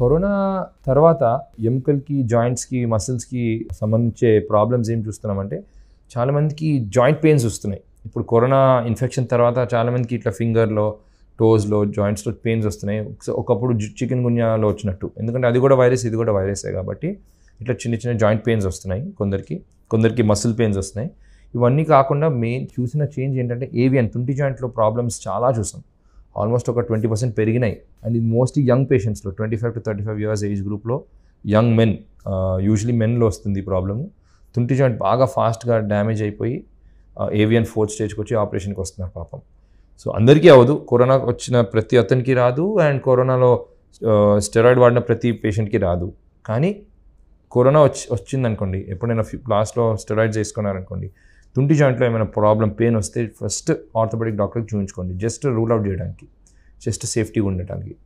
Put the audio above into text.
corona తర్వాత ఎముకలకి జాయింట్స్కి మసిల్స్కి సంబంధించే problems ఏం చూస్తున్నామంటే చాలామందికి జాయింట్ పెయిన్స్ వస్తున్నాయి ఇప్పుడు కరోనా ఇన్ఫెక్షన్ తర్వాత చాలామందికి ఇట్లా ఫింగర్లో టోస్లో జాయింట్స్లో పెయిన్స్ వస్తున్నాయి ఒకప్పుడు చికెన్ గున్యాలో వచ్చినట్టు ఎందుకంటే అది కూడా వైరస్ ఇది కూడా వైరసే కాబట్టి ఇట్లా చిన్న చిన్న జాయింట్ పెయిన్స్ వస్తున్నాయి కొందరికి కొందరికి మసిల్ పెయిన్స్ వస్తున్నాయి ఇవన్నీ కాకుండా మెయిన్ చూసిన చేంజ్ ఏంటంటే ఏవియన్ తుంటి జాయింట్లో ప్రాబ్లమ్స్ చాలా చూసాం ఆల్మోస్ట్ ఒక ట్వంటీ పర్సెంట్ పెరిగినాయి అండ్ ఇది మోస్ట్లీ యంగ్ పేషెంట్స్లో twenty five to thirty five years age గ్రూప్లో యంగ్ మెన్ యూజువలీ మెన్లో వస్తుంది ఈ ప్రాబ్లము తుంటి జాయింట్ బాగా ఫాస్ట్గా డ్యామేజ్ అయిపోయి ఏవియన్ ఫోర్త్ స్టేజ్కి వచ్చి ఆపరేషన్కి వస్తున్నారు పాపం సో అందరికీ అవ్వదు కరోనా వచ్చిన ప్రతి అతనికి రాదు అండ్ కరోనాలో స్టెరాయిడ్ వాడిన ప్రతి పేషెంట్కి రాదు కానీ కరోనా వచ్చి వచ్చిందనుకోండి ఎప్పుడైనా లాస్ట్లో స్టెరాయిడ్స్ వేసుకున్నారనుకోండి తుంటి జాయింట్లో ఏమైనా ప్రాబ్లం పెయిన్ వస్తే ఫస్ట్ ఆర్థోపెడిక్ డాక్టర్కి చూపించుకోండి జస్ట్ రూల్ అవుట్ చేయడానికి జస్ట్ సేఫ్టీగా ఉండటానికి